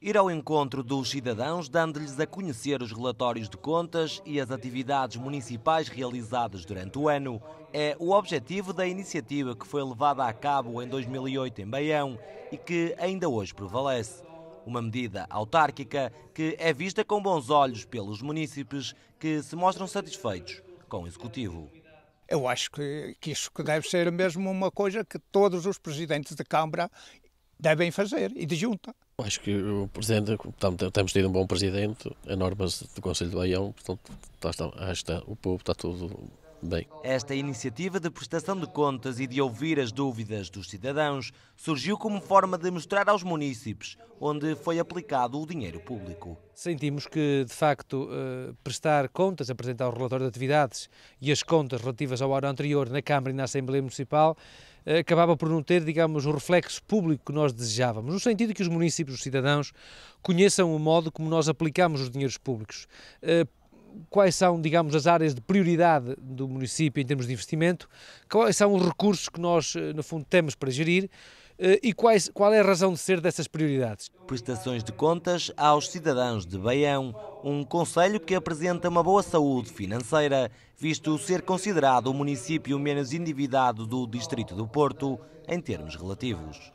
ir ao encontro dos cidadãos, dando-lhes a conhecer os relatórios de contas e as atividades municipais realizadas durante o ano. É o objetivo da iniciativa que foi levada a cabo em 2008 em Baião e que ainda hoje prevalece. Uma medida autárquica que é vista com bons olhos pelos munícipes que se mostram satisfeitos com o executivo. Eu acho que, que, isso que deve ser mesmo uma coisa que todos os presidentes de Câmara devem fazer e de junta. Acho que o Presidente, temos tido um bom Presidente, a normas do Conselho de Baião, portanto, tá, está, está, o povo está tudo bem. Esta iniciativa de prestação de contas e de ouvir as dúvidas dos cidadãos surgiu como forma de mostrar aos munícipes onde foi aplicado o dinheiro público. Sentimos que, de facto, eh, prestar contas, apresentar o relatório de atividades e as contas relativas ao ano anterior na Câmara e na Assembleia Municipal eh, acabava por não ter, digamos, o reflexo público que nós desejávamos, no sentido que os municípios, os cidadãos, conheçam o modo como nós aplicamos os dinheiros públicos. Eh, quais são, digamos, as áreas de prioridade do município em termos de investimento, quais são os recursos que nós, eh, no fundo, temos para gerir e quais, qual é a razão de ser dessas prioridades. Prestações de contas aos cidadãos de Baião, um conselho que apresenta uma boa saúde financeira, visto ser considerado o município menos endividado do Distrito do Porto em termos relativos.